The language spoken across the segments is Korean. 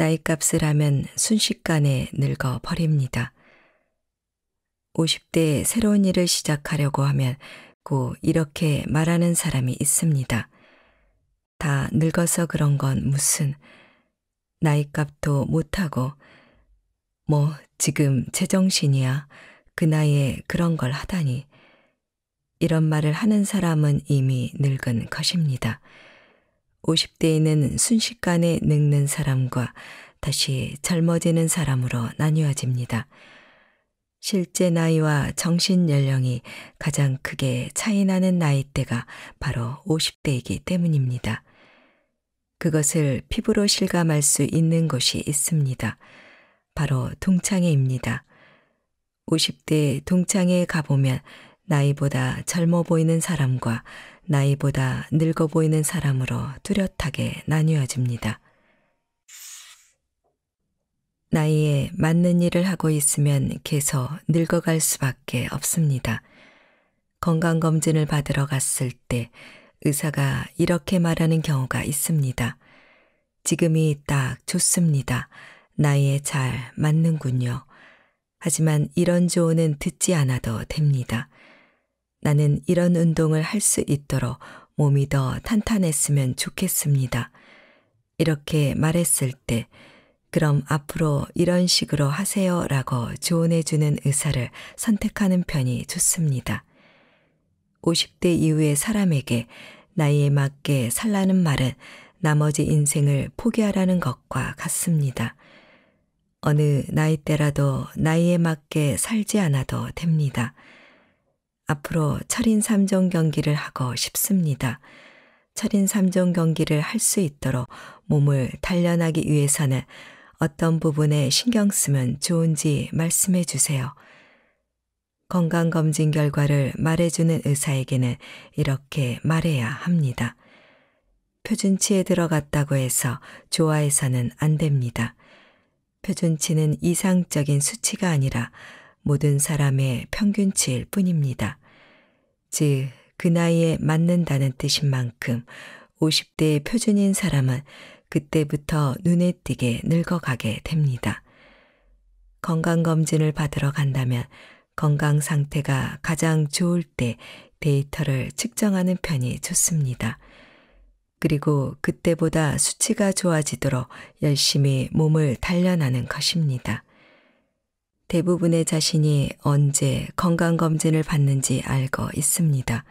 나이값을 하면 순식간에 늙어 버립니다. 50대에 새로운 일을 시작하려고 하면 꼭 이렇게 말하는 사람이 있습니다. 다 늙어서 그런 건 무슨 나이값도 못하고 뭐 지금 제정신이야 그 나이에 그런 걸 하다니 이런 말을 하는 사람은 이미 늙은 것입니다. 50대에는 순식간에 늙는 사람과 다시 젊어지는 사람으로 나뉘어집니다. 실제 나이와 정신 연령이 가장 크게 차이나는 나이대가 바로 50대이기 때문입니다. 그것을 피부로 실감할 수 있는 곳이 있습니다. 바로 동창회입니다. 50대 동창회에 가보면 나이보다 젊어 보이는 사람과 나이보다 늙어 보이는 사람으로 뚜렷하게 나뉘어집니다. 나이에 맞는 일을 하고 있으면 계속 늙어갈 수밖에 없습니다. 건강검진을 받으러 갔을 때 의사가 이렇게 말하는 경우가 있습니다. 지금이 딱 좋습니다. 나이에 잘 맞는군요. 하지만 이런 조언은 듣지 않아도 됩니다. 나는 이런 운동을 할 수 있도록 몸이 더 탄탄했으면 좋겠습니다. 이렇게 말했을 때, 그럼 앞으로 이런 식으로 하세요 라고 조언해주는 의사를 선택하는 편이 좋습니다. 50대 이후의 사람에게 나이에 맞게 살라는 말은 나머지 인생을 포기하라는 것과 같습니다. 어느 나이 때라도 나이에 맞게 살지 않아도 됩니다. 앞으로 철인 3종 경기를 하고 싶습니다. 철인 3종 경기를 할 수 있도록 몸을 단련하기 위해서는 어떤 부분에 신경 쓰면 좋은지 말씀해 주세요. 건강검진 결과를 말해주는 의사에게는 이렇게 말해야 합니다. 표준치에 들어갔다고 해서 좋아해서는 안 됩니다. 표준치는 이상적인 수치가 아니라 모든 사람의 평균치일 뿐입니다. 즉, 그 나이에 맞는다는 뜻인 만큼 50대의 표준인 사람은 그때부터 눈에 띄게 늙어가게 됩니다. 건강검진을 받으러 간다면 건강 상태가 가장 좋을 때 데이터를 측정하는 편이 좋습니다. 그리고 그때보다 수치가 좋아지도록 열심히 몸을 단련하는 것입니다. 대부분의 자신이 언제 건강검진을 받는지 알고 있습니다.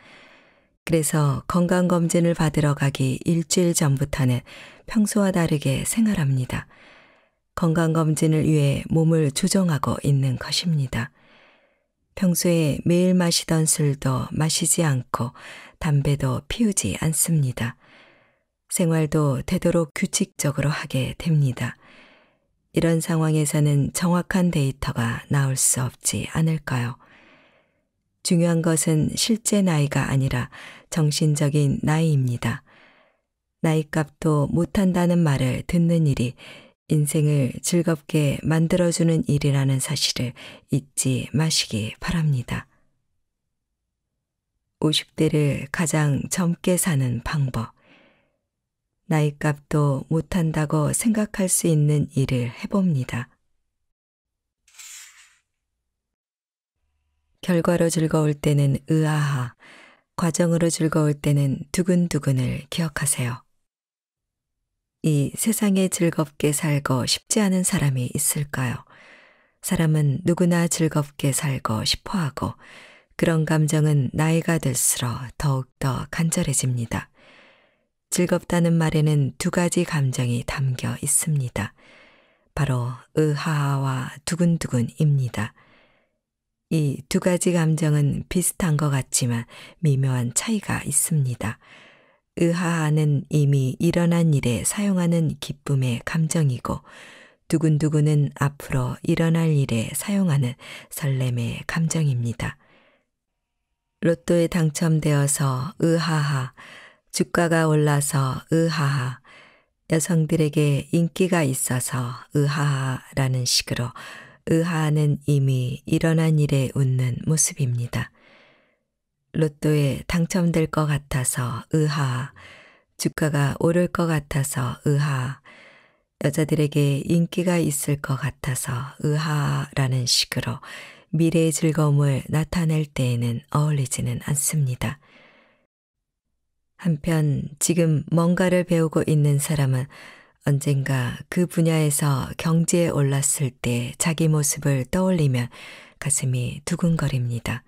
그래서 건강검진을 받으러 가기 일주일 전부터는 평소와 다르게 생활합니다. 건강검진을 위해 몸을 조정하고 있는 것입니다. 평소에 매일 마시던 술도 마시지 않고 담배도 피우지 않습니다. 생활도 되도록 규칙적으로 하게 됩니다. 이런 상황에서는 정확한 데이터가 나올 수 없지 않을까요? 중요한 것은 실제 나이가 아니라 정신적인 나이입니다. 나이값도 못한다는 말을 듣는 일이 인생을 즐겁게 만들어주는 일이라는 사실을 잊지 마시기 바랍니다. 50대를 가장 젊게 사는 방법. 나이값도 못한다고 생각할 수 있는 일을 해봅니다. 결과로 즐거울 때는 으아하, 과정으로 즐거울 때는 두근두근을 기억하세요. 이 세상에 즐겁게 살고 싶지 않은 사람이 있을까요? 사람은 누구나 즐겁게 살고 싶어 하고 그런 감정은 나이가 들수록 더욱더 간절해집니다. 즐겁다는 말에는 두 가지 감정이 담겨 있습니다. 바로 으하와 하 두근두근입니다. 이 두 가지 감정은 비슷한 것 같지만 미묘한 차이가 있습니다. 으하하는 이미 일어난 일에 사용하는 기쁨의 감정이고 두근두근은 앞으로 일어날 일에 사용하는 설렘의 감정입니다. 로또에 당첨되어서 으하하 주가가 올라서 으하하, 여성들에게 인기가 있어서 으하하라는 식으로 으하는 하 이미 일어난 일에 웃는 모습입니다. 로또에 당첨될 것 같아서 으하, 하 주가가 오를 것 같아서 으하, 하 여자들에게 인기가 있을 것 같아서 으하라는 식으로 미래의 즐거움을 나타낼 때에는 어울리지는 않습니다. 한편 지금 뭔가를 배우고 있는 사람은 언젠가 그 분야에서 경지에 올랐을 때 자기 모습을 떠올리면 가슴이 두근거립니다.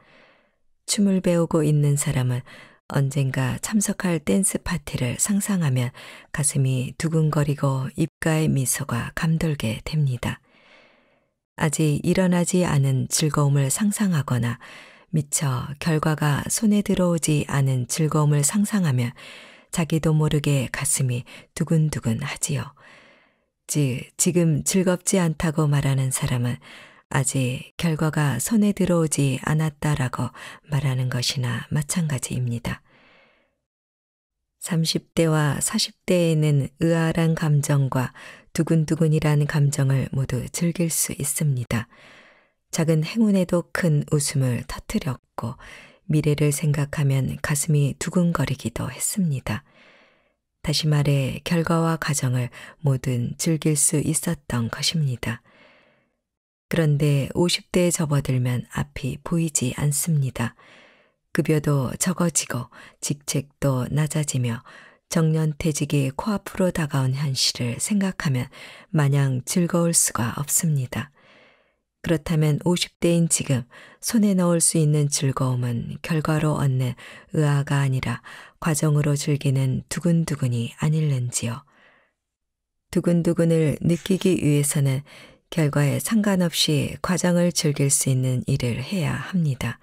춤을 배우고 있는 사람은 언젠가 참석할 댄스 파티를 상상하면 가슴이 두근거리고 입가의 미소가 감돌게 됩니다. 아직 일어나지 않은 즐거움을 상상하거나 미처 결과가 손에 들어오지 않은 즐거움을 상상하며 자기도 모르게 가슴이 두근두근 하지요. 즉, 지금 즐겁지 않다고 말하는 사람은 아직 결과가 손에 들어오지 않았다라고 말하는 것이나 마찬가지입니다. 30대와 40대에는 의아한 감정과 두근두근이라는 감정을 모두 즐길 수 있습니다. 작은 행운에도 큰 웃음을 터뜨렸고 미래를 생각하면 가슴이 두근거리기도 했습니다. 다시 말해 결과와 과정을 모든 즐길 수 있었던 것입니다. 그런데 50대에 접어들면 앞이 보이지 않습니다. 급여도 적어지고 직책도 낮아지며 정년퇴직이 코앞으로 다가온 현실을 생각하면 마냥 즐거울 수가 없습니다. 그렇다면 50대인 지금 손에 넣을 수 있는 즐거움은 결과로 얻는 의아가 아니라 과정으로 즐기는 두근두근이 아닐는지요. 두근두근을 느끼기 위해서는 결과에 상관없이 과정을 즐길 수 있는 일을 해야 합니다.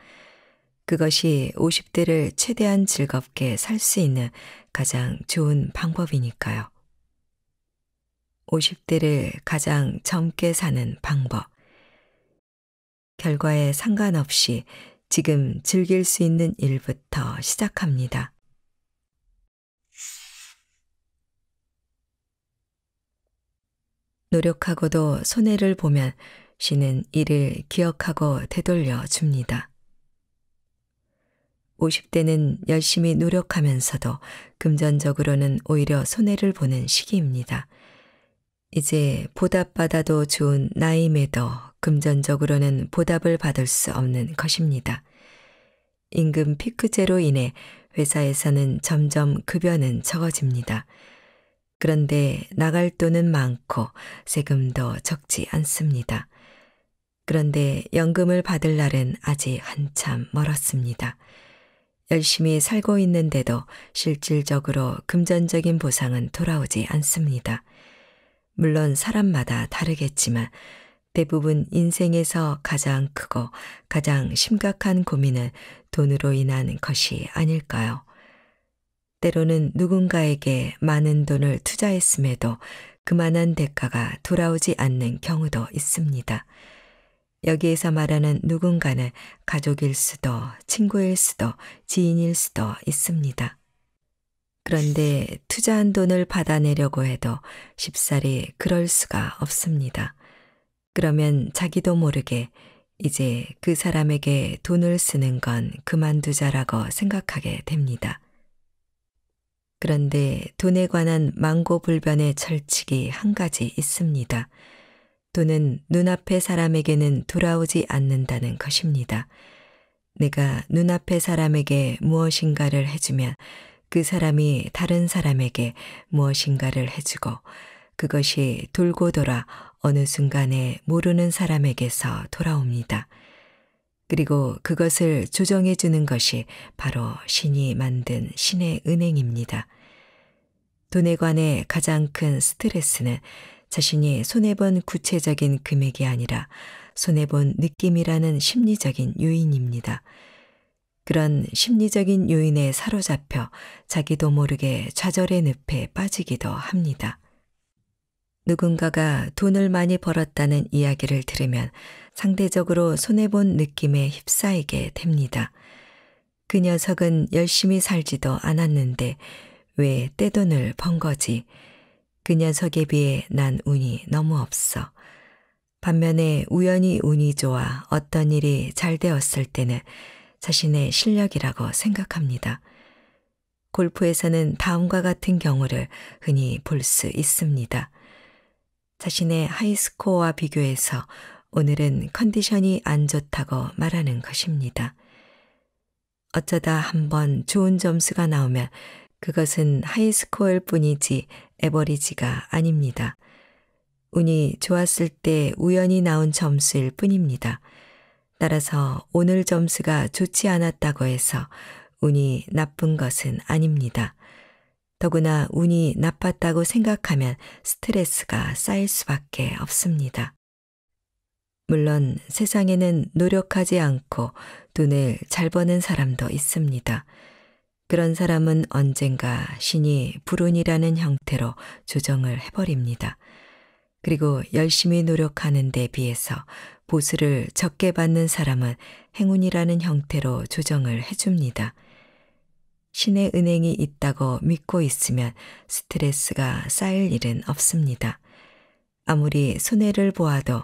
그것이 50대를 최대한 즐겁게 살 수 있는 가장 좋은 방법이니까요. 50대를 가장 젊게 사는 방법. 결과에 상관없이 지금 즐길 수 있는 일부터 시작합니다. 노력하고도 손해를 보면 시는 이를 기억하고 되돌려 줍니다. 50대는 열심히 노력하면서도 금전적으로는 오히려 손해를 보는 시기입니다. 이제 보답받아도 좋은 나임에도 금전적으로는 보답을 받을 수 없는 것입니다. 임금 피크제로 인해 회사에서는 점점 급여는 적어집니다. 그런데 나갈 돈은 많고 세금도 적지 않습니다. 그런데 연금을 받을 날은 아직 한참 멀었습니다. 열심히 살고 있는데도 실질적으로 금전적인 보상은 돌아오지 않습니다. 물론 사람마다 다르겠지만 대부분 인생에서 가장 크고 가장 심각한 고민은 돈으로 인한 것이 아닐까요? 때로는 누군가에게 많은 돈을 투자했음에도 그만한 대가가 돌아오지 않는 경우도 있습니다. 여기에서 말하는 누군가는 가족일 수도, 친구일 수도, 지인일 수도 있습니다. 그런데 투자한 돈을 받아내려고 해도 쉽사리 그럴 수가 없습니다. 그러면 자기도 모르게 이제 그 사람에게 돈을 쓰는 건 그만두자라고 생각하게 됩니다. 그런데 돈에 관한 망고불변의 철칙이 한 가지 있습니다. 돈은 눈앞의 사람에게는 돌아오지 않는다는 것입니다. 내가 눈앞의 사람에게 무엇인가를 해주면 그 사람이 다른 사람에게 무엇인가를 해주고 그것이 돌고 돌아 어느 순간에 모르는 사람에게서 돌아옵니다. 그리고 그것을 조정해 주는 것이 바로 신이 만든 신의 은행입니다. 돈에 관해 가장 큰 스트레스는 자신이 손해본 구체적인 금액이 아니라 손해본 느낌이라는 심리적인 요인입니다. 그런 심리적인 요인에 사로잡혀 자기도 모르게 좌절의 늪에 빠지기도 합니다. 누군가가 돈을 많이 벌었다는 이야기를 들으면 상대적으로 손해본 느낌에 휩싸이게 됩니다. 그 녀석은 열심히 살지도 않았는데 왜 떼돈을 번 거지? 그 녀석에 비해 난 운이 너무 없어. 반면에 우연히 운이 좋아 어떤 일이 잘 되었을 때는 자신의 실력이라고 생각합니다. 골프에서는 다음과 같은 경우를 흔히 볼 수 있습니다. 자신의 하이스코어와 비교해서 오늘은 컨디션이 안 좋다고 말하는 것입니다. 어쩌다 한번 좋은 점수가 나오면 그것은 하이스코어일 뿐이지 에버리지가 아닙니다. 운이 좋았을 때 우연히 나온 점수일 뿐입니다. 따라서 오늘 점수가 좋지 않았다고 해서 운이 나쁜 것은 아닙니다. 더구나 운이 나빴다고 생각하면 스트레스가 쌓일 수밖에 없습니다. 물론 세상에는 노력하지 않고 돈을 잘 버는 사람도 있습니다. 그런 사람은 언젠가 신이 불운이라는 형태로 조정을 해버립니다. 그리고 열심히 노력하는 데 비해서 보수를 적게 받는 사람은 행운이라는 형태로 조정을 해줍니다. 신의 은행이 있다고 믿고 있으면 스트레스가 쌓일 일은 없습니다. 아무리 손해를 보아도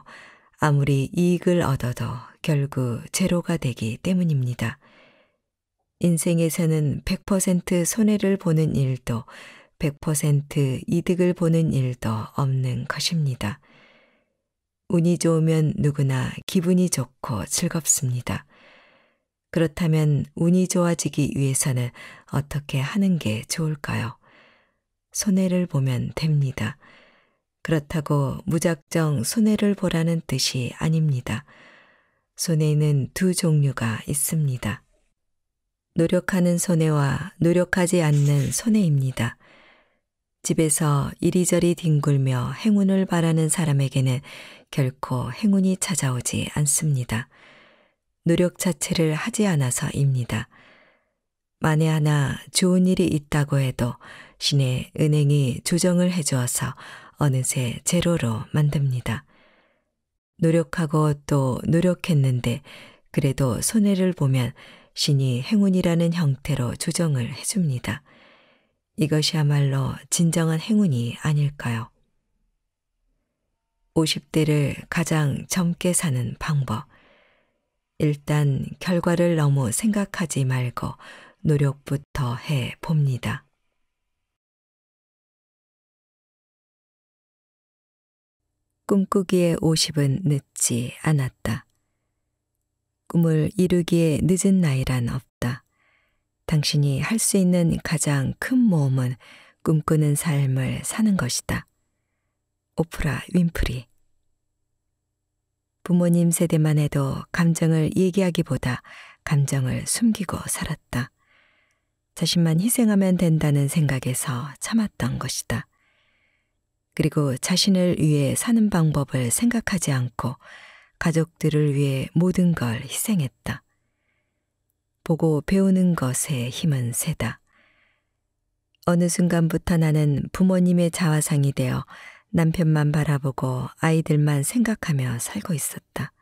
아무리 이익을 얻어도 결국 제로가 되기 때문입니다. 인생에서는 100% 손해를 보는 일도 100% 이득을 보는 일도 없는 것입니다. 운이 좋으면 누구나 기분이 좋고 즐겁습니다. 그렇다면 운이 좋아지기 위해서는 어떻게 하는 게 좋을까요? 손해를 보면 됩니다. 그렇다고 무작정 손해를 보라는 뜻이 아닙니다. 손해는 두 종류가 있습니다. 노력하는 손해와 노력하지 않는 손해입니다. 집에서 이리저리 뒹굴며 행운을 바라는 사람에게는 결코 행운이 찾아오지 않습니다. 노력 자체를 하지 않아서입니다. 만에 하나 좋은 일이 있다고 해도 신의 은행이 조정을 해주어서 어느새 제로로 만듭니다. 노력하고 또 노력했는데 그래도 손해를 보면 신이 행운이라는 형태로 조정을 해줍니다. 이것이야말로 진정한 행운이 아닐까요? 50대를 가장 젊게 사는 방법. 일단 결과를 너무 생각하지 말고 노력부터 해 봅니다. 꿈꾸기에 50은 늦지 않았다. 꿈을 이루기에 늦은 나이란 없다. 당신이 할 수 있는 가장 큰 모험은 꿈꾸는 삶을 사는 것이다. 오프라 윈프리 부모님 세대만 해도 감정을 얘기하기보다 감정을 숨기고 살았다. 자신만 희생하면 된다는 생각에서 참았던 것이다. 그리고 자신을 위해 사는 방법을 생각하지 않고 가족들을 위해 모든 걸 희생했다. 보고 배우는 것에 힘은 세다. 어느 순간부터 나는 부모님의 자화상이 되어 남편만 바라보고 아이들만 생각하며 살고 있었다.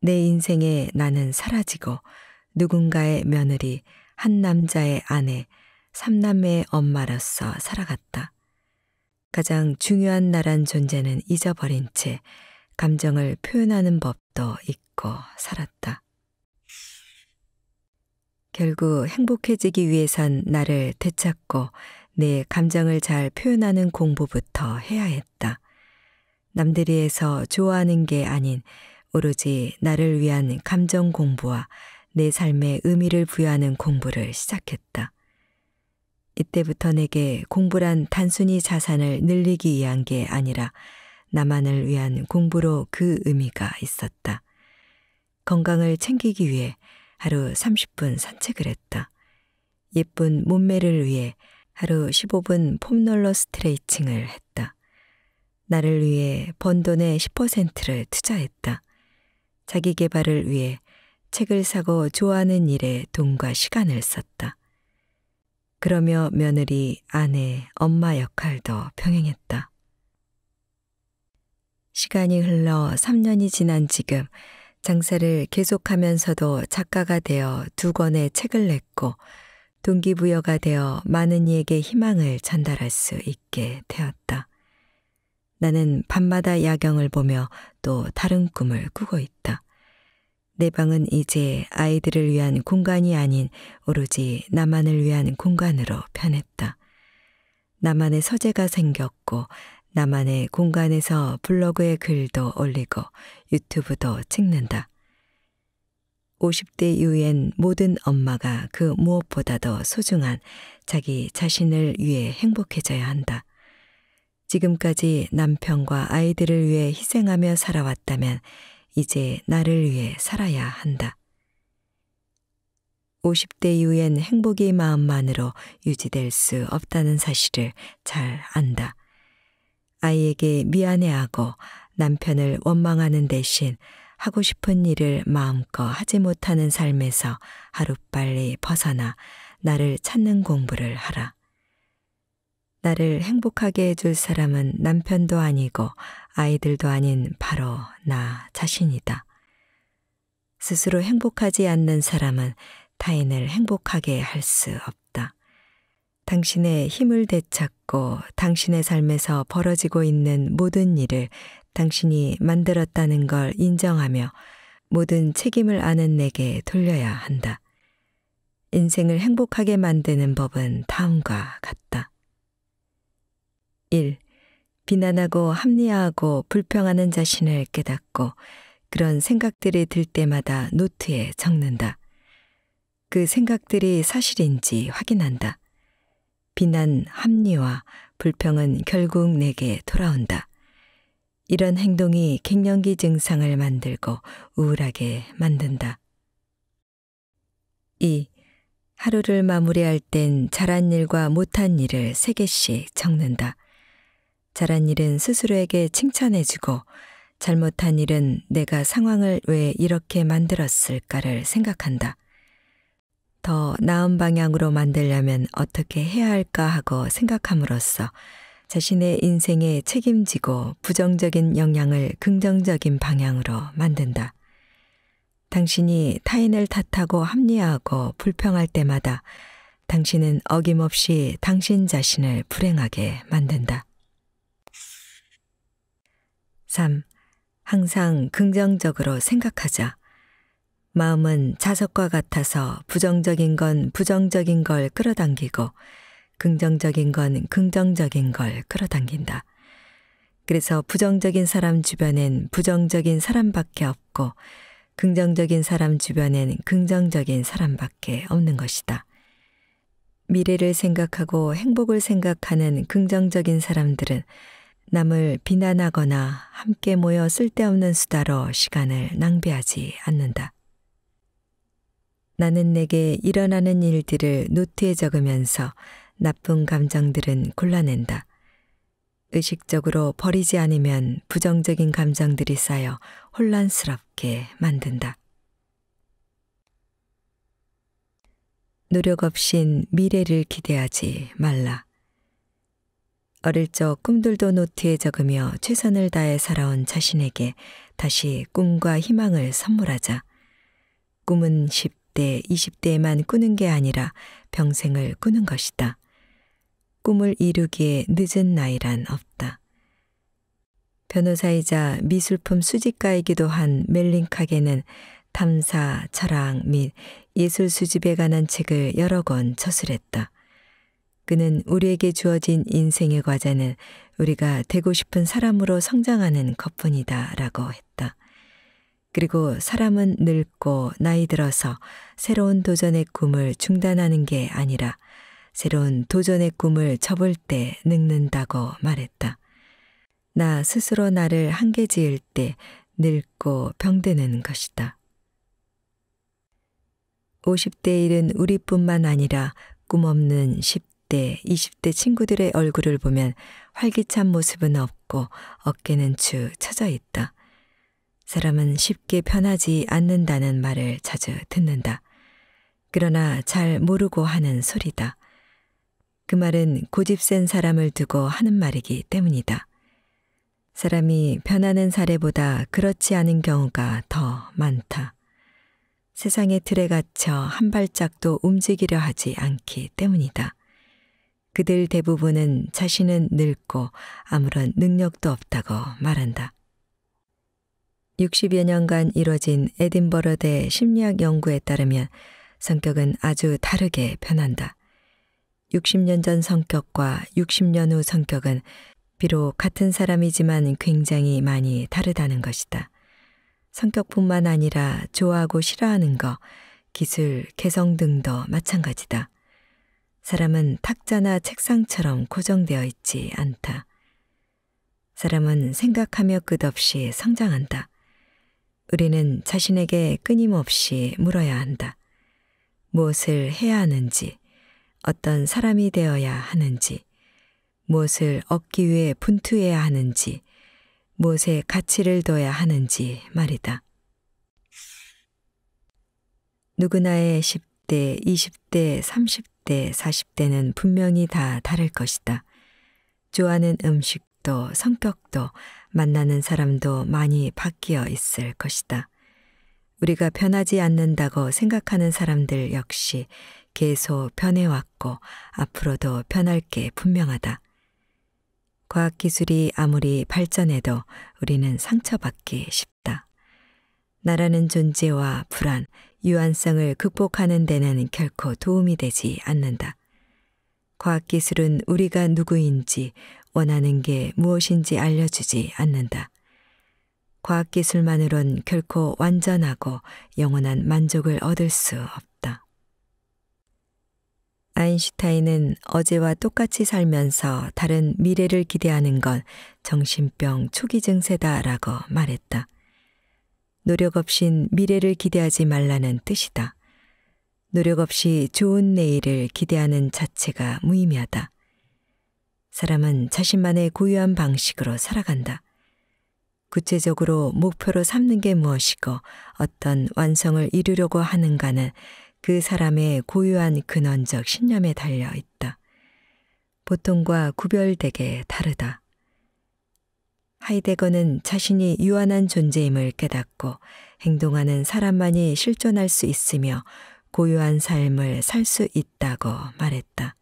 내 인생에 나는 사라지고 누군가의 며느리, 한 남자의 아내, 삼남매의 엄마로서 살아갔다. 가장 중요한 나란 존재는 잊어버린 채 감정을 표현하는 법도 잊고 살았다. 결국 행복해지기 위해선 나를 되찾고 내 감정을 잘 표현하는 공부부터 해야 했다. 남들이 해서 좋아하는 게 아닌 오로지 나를 위한 감정 공부와 내 삶에 의미를 부여하는 공부를 시작했다. 이때부터 내게 공부란 단순히 자산을 늘리기 위한 게 아니라 나만을 위한 공부로 그 의미가 있었다. 건강을 챙기기 위해 하루 30분 산책을 했다. 예쁜 몸매를 위해 하루 15분 폼롤러 스트레이칭을 했다. 나를 위해 번 돈의 10%를 투자했다. 자기 개발을 위해 책을 사고 좋아하는 일에 돈과 시간을 썼다. 그러며 며느리, 아내, 엄마 역할도 병행했다. 시간이 흘러 3년이 지난 지금 장사를 계속하면서도 작가가 되어 두 권의 책을 냈고 동기부여가 되어 많은 이에게 희망을 전달할 수 있게 되었다. 나는 밤마다 야경을 보며 또 다른 꿈을 꾸고 있다. 내 방은 이제 아이들을 위한 공간이 아닌 오로지 나만을 위한 공간으로 변했다. 나만의 서재가 생겼고 나만의 공간에서 블로그에 글도 올리고 유튜브도 찍는다. 50대 이후엔 모든 엄마가 그 무엇보다도 소중한 자기 자신을 위해 행복해져야 한다. 지금까지 남편과 아이들을 위해 희생하며 살아왔다면 이제 나를 위해 살아야 한다. 50대 이후엔 행복이 마음만으로 유지될 수 없다는 사실을 잘 안다. 아이에게 미안해하고 남편을 원망하는 대신 하고 싶은 일을 마음껏 하지 못하는 삶에서 하루빨리 벗어나 나를 찾는 공부를 하라. 나를 행복하게 해줄 사람은 남편도 아니고 아이들도 아닌 바로 나 자신이다. 스스로 행복하지 않는 사람은 타인을 행복하게 할 수 없다. 당신의 힘을 되찾고 당신의 삶에서 벌어지고 있는 모든 일을 당신이 만들었다는 걸 인정하며 모든 책임을 아는 내게 돌려야 한다. 인생을 행복하게 만드는 법은 다음과 같다. 1. 비난하고 합리화하고 불평하는 자신을 깨닫고 그런 생각들이 들 때마다 노트에 적는다. 그 생각들이 사실인지 확인한다. 비난, 합리화, 불평은 결국 내게 돌아온다. 이런 행동이 갱년기 증상을 만들고 우울하게 만든다. 2. 하루를 마무리할 땐 잘한 일과 못한 일을 세 개씩 적는다. 잘한 일은 스스로에게 칭찬해주고 잘못한 일은 내가 상황을 왜 이렇게 만들었을까를 생각한다. 더 나은 방향으로 만들려면 어떻게 해야 할까 하고 생각함으로써 자신의 인생에 책임지고 부정적인 영향을 긍정적인 방향으로 만든다. 당신이 타인을 탓하고 합리화하고 불평할 때마다 당신은 어김없이 당신 자신을 불행하게 만든다. 3. 항상 긍정적으로 생각하자. 마음은 자석과 같아서 부정적인 건 부정적인 걸 끌어당기고 긍정적인 건 긍정적인 걸 끌어당긴다. 그래서 부정적인 사람 주변엔 부정적인 사람밖에 없고 긍정적인 사람 주변엔 긍정적인 사람밖에 없는 것이다. 미래를 생각하고 행복을 생각하는 긍정적인 사람들은 남을 비난하거나 함께 모여 쓸데없는 수다로 시간을 낭비하지 않는다. 나는 내게 일어나는 일들을 노트에 적으면서 나쁜 감정들은 골라낸다. 의식적으로 버리지 않으면 부정적인 감정들이 쌓여 혼란스럽게 만든다. 노력 없인 미래를 기대하지 말라. 어릴 적 꿈들도 노트에 적으며 최선을 다해 살아온 자신에게 다시 꿈과 희망을 선물하자. 꿈은 쉽1 20대에만 꾸는 게 아니라 평생을 꾸는 것이다. 꿈을 이루기에 늦은 나이란 없다. 변호사이자 미술품 수집가이기도 한 멜링카게는 탐사, 철학 및 예술 수집에 관한 책을 여러 권 저술했다. 그는 우리에게 주어진 인생의 과제는 우리가 되고 싶은 사람으로 성장하는 것뿐이다 라고 했다. 그리고 사람은 늙고 나이 들어서 새로운 도전의 꿈을 중단하는 게 아니라 새로운 도전의 꿈을 접을 때 늙는다고 말했다. 나 스스로 나를 한계 지을 때 늙고 병드는 것이다. 50대 일은 우리뿐만 아니라 꿈없는 10대, 20대 친구들의 얼굴을 보면 활기찬 모습은 없고 어깨는 축 처져 있다. 사람은 쉽게 편하지 않는다는 말을 자주 듣는다. 그러나 잘 모르고 하는 소리다. 그 말은 고집센 사람을 두고 하는 말이기 때문이다. 사람이 변하는 사례보다 그렇지 않은 경우가 더 많다. 세상의 틀에 갇혀 한 발짝도 움직이려 하지 않기 때문이다. 그들 대부분은 자신은 늙고 아무런 능력도 없다고 말한다. 60여 년간 이뤄진 에딘버러대 심리학 연구에 따르면 성격은 아주 다르게 변한다. 60년 전 성격과 60년 후 성격은 비록 같은 사람이지만 굉장히 많이 다르다는 것이다. 성격뿐만 아니라 좋아하고 싫어하는 것, 기술, 개성 등도 마찬가지다. 사람은 탁자나 책상처럼 고정되어 있지 않다. 사람은 생각하며 끝없이 성장한다. 우리는 자신에게 끊임없이 물어야 한다. 무엇을 해야 하는지, 어떤 사람이 되어야 하는지, 무엇을 얻기 위해 분투해야 하는지, 무엇에 가치를 둬야 하는지 말이다. 누구나의 10대, 20대, 30대, 40대는 분명히 다 다를 것이다. 좋아하는 음식, 능력도 성격도 만나는 사람도 많이 바뀌어 있을 것이다. 우리가 변하지 않는다고 생각하는 사람들 역시 계속 변해왔고 앞으로도 변할 게 분명하다. 과학기술이 아무리 발전해도 우리는 상처받기 쉽다. 나라는 존재와 불안, 유한성을 극복하는 데는 결코 도움이 되지 않는다. 과학기술은 우리가 누구인지, 원하는 게 무엇인지 알려주지 않는다. 과학기술만으론 결코 완전하고 영원한 만족을 얻을 수 없다. 아인슈타인은 어제와 똑같이 살면서 다른 미래를 기대하는 건 정신병 초기 증세다라고 말했다. 노력 없인 미래를 기대하지 말라는 뜻이다. 노력 없이 좋은 내일을 기대하는 자체가 무의미하다. 사람은 자신만의 고유한 방식으로 살아간다. 구체적으로 목표로 삼는 게 무엇이고 어떤 완성을 이루려고 하는가는 그 사람의 고유한 근원적 신념에 달려 있다. 보통과 구별되게 다르다. 하이데거는 자신이 유한한 존재임을 깨닫고 행동하는 사람만이 실존할 수 있으며 고유한 삶을 살 수 있다고 말했다.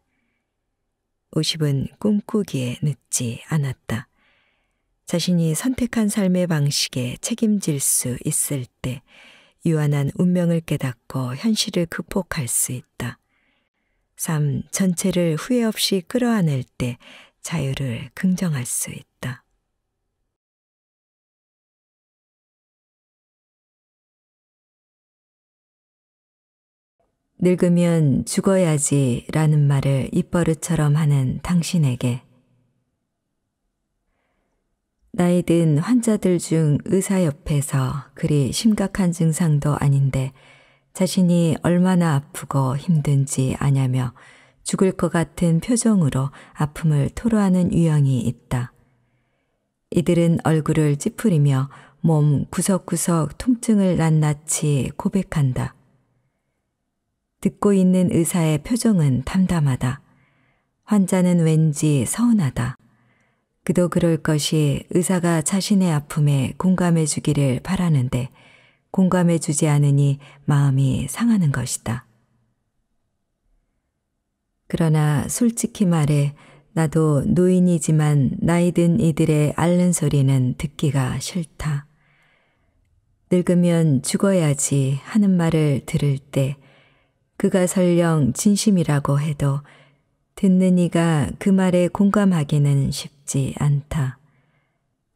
50은 꿈꾸기에 늦지 않았다. 자신이 선택한 삶의 방식에 책임질 수 있을 때 유한한 운명을 깨닫고 현실을 극복할 수 있다. 삶 전체를 후회 없이 끌어안을 때 자유를 긍정할 수 있다. 늙으면 죽어야지 라는 말을 입버릇처럼 하는 당신에게 나이든 환자들 중 의사 옆에서 그리 심각한 증상도 아닌데 자신이 얼마나 아프고 힘든지 아냐며 죽을 것 같은 표정으로 아픔을 토로하는 유형이 있다. 이들은 얼굴을 찌푸리며 몸 구석구석 통증을 낱낱이 고백한다. 듣고 있는 의사의 표정은 담담하다. 환자는 왠지 서운하다. 그도 그럴 것이 의사가 자신의 아픔에 공감해 주기를 바라는데 공감해 주지 않으니 마음이 상하는 것이다. 그러나 솔직히 말해 나도 노인이지만 나이 든 이들의 앓는 소리는 듣기가 싫다. 늙으면 죽어야지 하는 말을 들을 때 그가 설령 진심이라고 해도 듣는 이가 그 말에 공감하기는 쉽지 않다.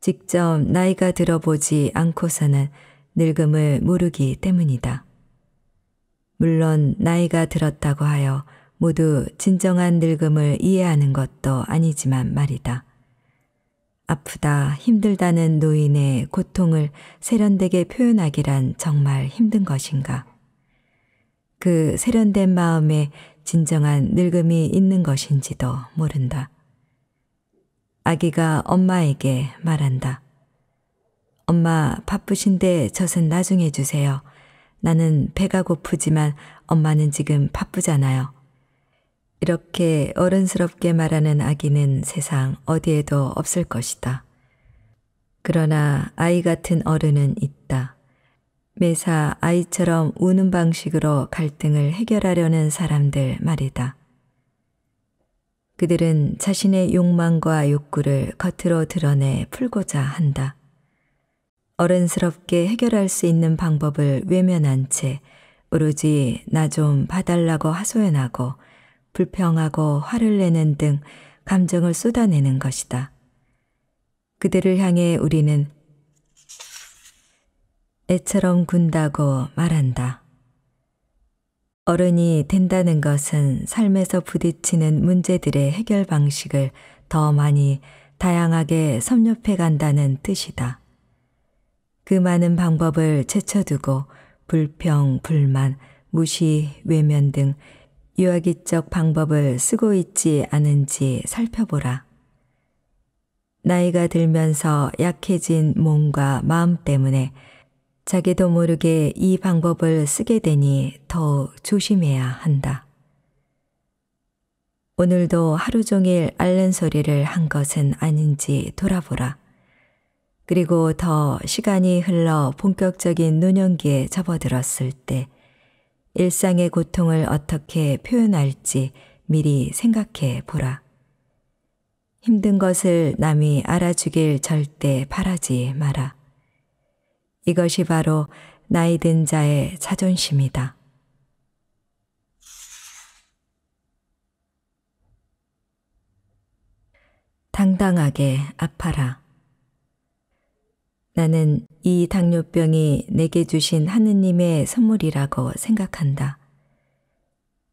직접 나이가 들어보지 않고서는 늙음을 모르기 때문이다. 물론 나이가 들었다고 하여 모두 진정한 늙음을 이해하는 것도 아니지만 말이다. 아프다, 힘들다는 노인의 고통을 세련되게 표현하기란 정말 힘든 것인가. 그 세련된 마음에 진정한 늙음이 있는 것인지도 모른다. 아기가 엄마에게 말한다. 엄마 바쁘신데 젖은 나중에 주세요. 나는 배가 고프지만 엄마는 지금 바쁘잖아요. 이렇게 어른스럽게 말하는 아기는 세상 어디에도 없을 것이다. 그러나 아이 같은 어른은 있다. 매사 아이처럼 우는 방식으로 갈등을 해결하려는 사람들 말이다. 그들은 자신의 욕망과 욕구를 겉으로 드러내 풀고자 한다. 어른스럽게 해결할 수 있는 방법을 외면한 채 오로지 나 좀 봐달라고 하소연하고 불평하고 화를 내는 등 감정을 쏟아내는 것이다. 그들을 향해 우리는 애처럼 군다고 말한다. 어른이 된다는 것은 삶에서 부딪히는 문제들의 해결 방식을 더 많이 다양하게 섭렵해 간다는 뜻이다. 그 많은 방법을 제쳐두고 불평, 불만, 무시, 외면 등 유아기적 방법을 쓰고 있지 않은지 살펴보라. 나이가 들면서 약해진 몸과 마음 때문에 자기도 모르게 이 방법을 쓰게 되니 더 조심해야 한다. 오늘도 하루 종일 앓는 소리를 한 것은 아닌지 돌아보라. 그리고 더 시간이 흘러 본격적인 노년기에 접어들었을 때 일상의 고통을 어떻게 표현할지 미리 생각해 보라. 힘든 것을 남이 알아주길 절대 바라지 마라. 이것이 바로 나이 든 자의 자존심이다. 당당하게 아파라. 나는 이 당뇨병이 내게 주신 하느님의 선물이라고 생각한다.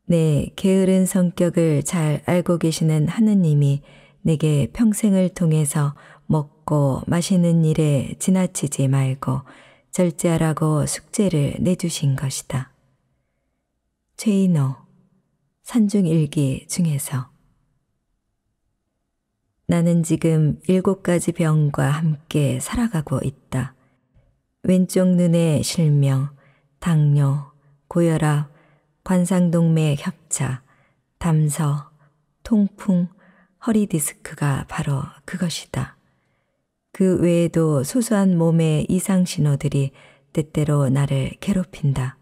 내 게으른 성격을 잘 알고 계시는 하느님이 내게 평생을 통해서 먹고 마시는 일에 지나치지 말고 절제하라고 숙제를 내주신 것이다. 최인호 산중일기 중에서 나는 지금 일곱 가지 병과 함께 살아가고 있다. 왼쪽 눈의 실명, 당뇨, 고혈압, 관상동맥 협차, 담서, 통풍, 허리 디스크가 바로 그것이다. 그 외에도 소소한 몸의 이상 신호들이 때때로 나를 괴롭힌다.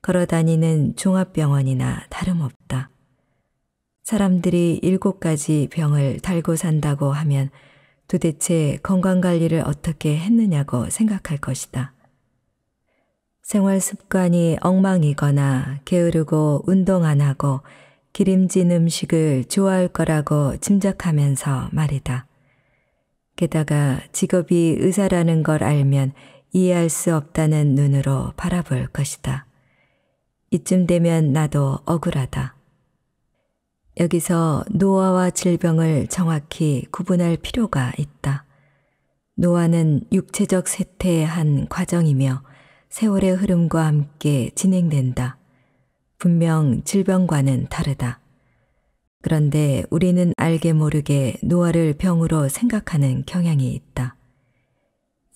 걸어다니는 종합병원이나 다름없다. 사람들이 일곱 가지 병을 달고 산다고 하면 도대체 건강관리를 어떻게 했느냐고 생각할 것이다. 생활 습관이 엉망이거나 게으르고 운동 안 하고 기름진 음식을 좋아할 거라고 짐작하면서 말이다. 게다가 직업이 의사라는 걸 알면 이해할 수 없다는 눈으로 바라볼 것이다. 이쯤 되면 나도 억울하다. 여기서 노화와 질병을 정확히 구분할 필요가 있다. 노화는 육체적 세태의 한 과정이며 세월의 흐름과 함께 진행된다. 분명 질병과는 다르다. 그런데 우리는 알게 모르게 노화를 병으로 생각하는 경향이 있다.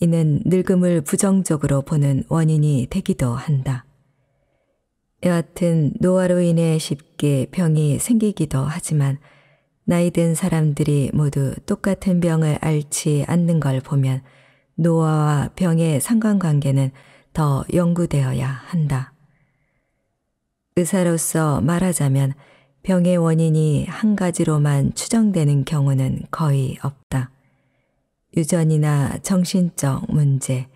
이는 늙음을 부정적으로 보는 원인이 되기도 한다. 여하튼 노화로 인해 쉽게 병이 생기기도 하지만 나이 든 사람들이 모두 똑같은 병을 앓지 않는 걸 보면 노화와 병의 상관관계는 더 연구되어야 한다. 의사로서 말하자면 병의 원인이 한 가지로만 추정되는 경우는 거의 없다. 유전이나 정신적 문제,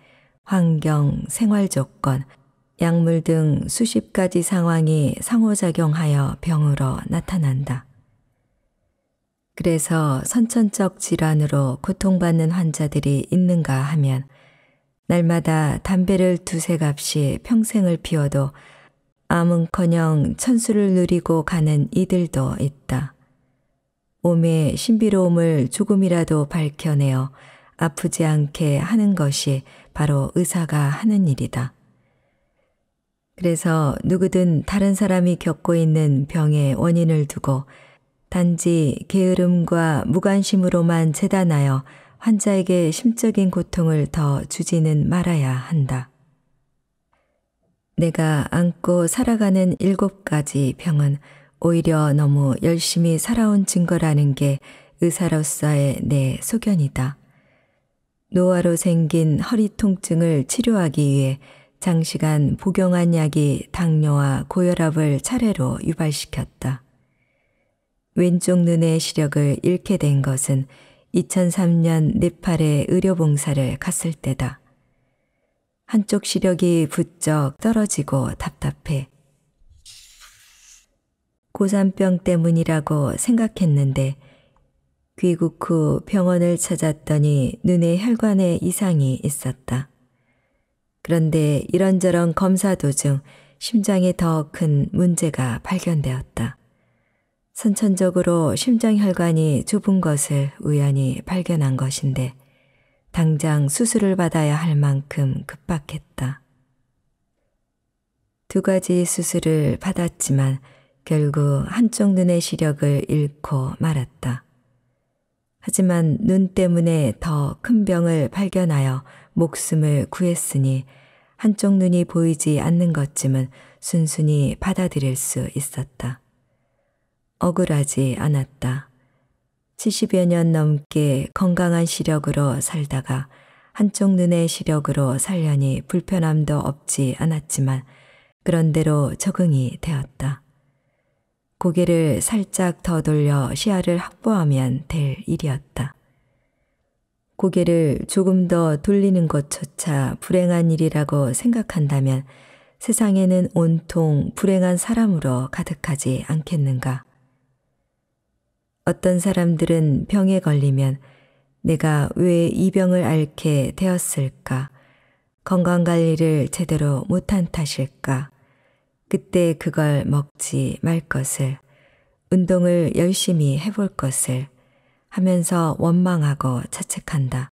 환경, 생활 조건, 약물 등 수십 가지 상황이 상호작용하여 병으로 나타난다. 그래서 선천적 질환으로 고통받는 환자들이 있는가 하면 날마다 담배를 두세 값이 평생을 피워도 암은커녕 천수를 누리고 가는 이들도 있다. 몸의 신비로움을 조금이라도 밝혀내어 아프지 않게 하는 것이 바로 의사가 하는 일이다. 그래서 누구든 다른 사람이 겪고 있는 병의 원인을 두고 단지 게으름과 무관심으로만 재단하여 환자에게 심적인 고통을 더 주지는 말아야 한다. 내가 안고 살아가는 일곱 가지 병은 오히려 너무 열심히 살아온 증거라는 게 의사로서의 내 소견이다. 노화로 생긴 허리 통증을 치료하기 위해 장시간 복용한 약이 당뇨와 고혈압을 차례로 유발시켰다. 왼쪽 눈의 시력을 잃게 된 것은 2003년 네팔에 의료봉사를 갔을 때다. 한쪽 시력이 부쩍 떨어지고 답답해. 고산병 때문이라고 생각했는데 귀국 후 병원을 찾았더니 눈의 혈관에 이상이 있었다. 그런데 이런저런 검사 도중 심장에 더 큰 문제가 발견되었다. 선천적으로 심장혈관이 좁은 것을 우연히 발견한 것인데 당장 수술을 받아야 할 만큼 급박했다. 두 가지 수술을 받았지만 결국 한쪽 눈의 시력을 잃고 말았다. 하지만 눈 때문에 더 큰 병을 발견하여 목숨을 구했으니 한쪽 눈이 보이지 않는 것쯤은 순순히 받아들일 수 있었다. 억울하지 않았다. 70여 년 넘게 건강한 시력으로 살다가 한쪽 눈의 시력으로 살려니 불편함도 없지 않았지만 그런대로 적응이 되었다. 고개를 살짝 더 돌려 시야를 확보하면 될 일이었다. 고개를 조금 더 돌리는 것조차 불행한 일이라고 생각한다면 세상에는 온통 불행한 사람으로 가득하지 않겠는가. 어떤 사람들은 병에 걸리면 내가 왜 이 병을 앓게 되었을까? 건강관리를 제대로 못한 탓일까? 그때 그걸 먹지 말 것을, 운동을 열심히 해볼 것을 하면서 원망하고 자책한다.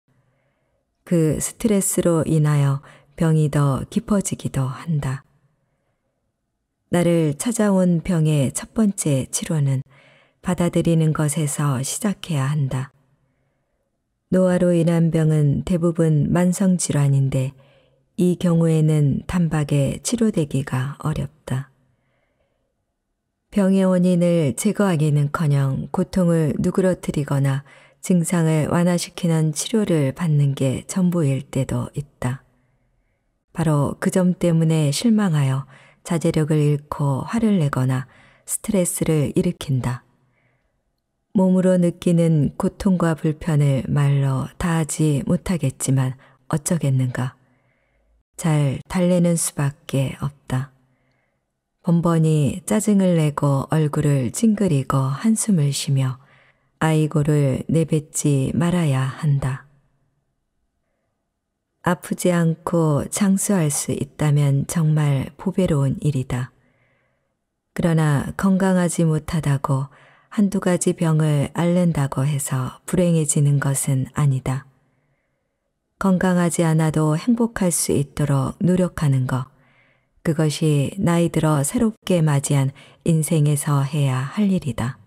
그 스트레스로 인하여 병이 더 깊어지기도 한다. 나를 찾아온 병의 첫 번째 치료는 받아들이는 것에서 시작해야 한다. 노화로 인한 병은 대부분 만성질환인데 이 경우에는 단박에 치료되기가 어렵다. 병의 원인을 제거하기는커녕 고통을 누그러뜨리거나 증상을 완화시키는 치료를 받는 게 전부일 때도 있다. 바로 그 점 때문에 실망하여 자제력을 잃고 화를 내거나 스트레스를 일으킨다. 몸으로 느끼는 고통과 불편을 말로 다하지 못하겠지만 어쩌겠는가. 잘 달래는 수밖에 없다. 번번이 짜증을 내고 얼굴을 찡그리고 한숨을 쉬며 아이고를 내뱉지 말아야 한다. 아프지 않고 장수할 수 있다면 정말 보배로운 일이다. 그러나 건강하지 못하다고 한두 가지 병을 앓는다고 해서 불행해지는 것은 아니다. 건강하지 않아도 행복할 수 있도록 노력하는 것. 그것이 나이 들어 새롭게 맞이한 인생에서 해야 할 일이다.